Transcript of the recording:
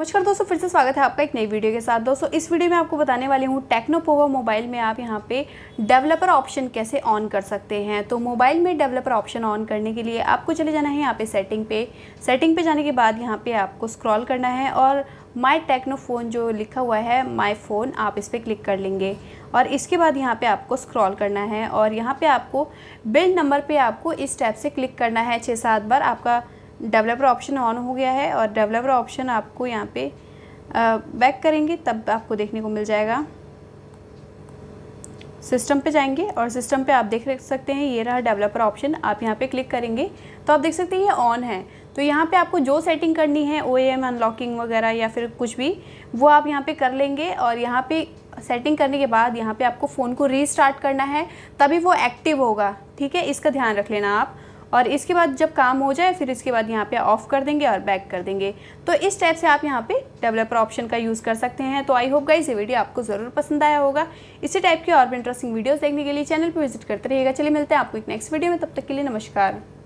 नमस्कार दोस्तों फिर से स्वागत है आपका एक नई वीडियो के साथ दोस्तों इस वीडियो में आपको बताने वाली हूँ टेक्नोपोवा मोबाइल में आप यहाँ पे डेवलपर ऑप्शन कैसे ऑन कर सकते हैं तो मोबाइल में डेवलपर ऑप्शन ऑन करने के लिए आपको चले जाना है यहाँ पे सेटिंग पे सेटिंग पे जाने के बाद यहाँ पे आपको स्क्रॉल करना है और माई टेक्नो फ़ोन जो लिखा हुआ है माई फ़ोन आप इस पर क्लिक कर लेंगे और इसके बाद यहाँ पे आपको स्क्रॉल करना है और यहाँ पे आपको बिल नंबर पे आपको इस टैप से क्लिक करना है छः सात बार आपका डेवलपर ऑप्शन ऑन हो गया है और डेवलपर ऑप्शन आपको यहाँ पे बैक करेंगे तब आपको देखने को मिल जाएगा सिस्टम पे जाएंगे और सिस्टम पे आप देख सकते हैं ये रहा डेवलपर ऑप्शन आप यहाँ पे क्लिक करेंगे तो आप देख सकते हैं ये ऑन है तो यहाँ पे आपको जो सेटिंग करनी है ओ एम अनलॉकिंग वगैरह या फिर कुछ भी वो आप यहाँ पे कर लेंगे और यहाँ पे सेटिंग करने के बाद यहाँ पे आपको फ़ोन को रीस्टार्ट करना है तभी वो एक्टिव होगा ठीक है इसका ध्यान रख लेना आप और इसके बाद जब काम हो जाए फिर इसके बाद यहाँ पे ऑफ कर देंगे और बैक कर देंगे तो इस टाइप से आप यहाँ पे डेवलपर ऑप्शन का यूज़ कर सकते हैं तो आई होप गाइस ये वीडियो आपको ज़रूर पसंद आया होगा इसी टाइप की और भी इंटरेस्टिंग वीडियोज़ देखने के लिए चैनल पर विजिट करते रहिएगा चलिए मिलते हैं आपको एक नेक्स्ट वीडियो में तब तक के लिए नमस्कार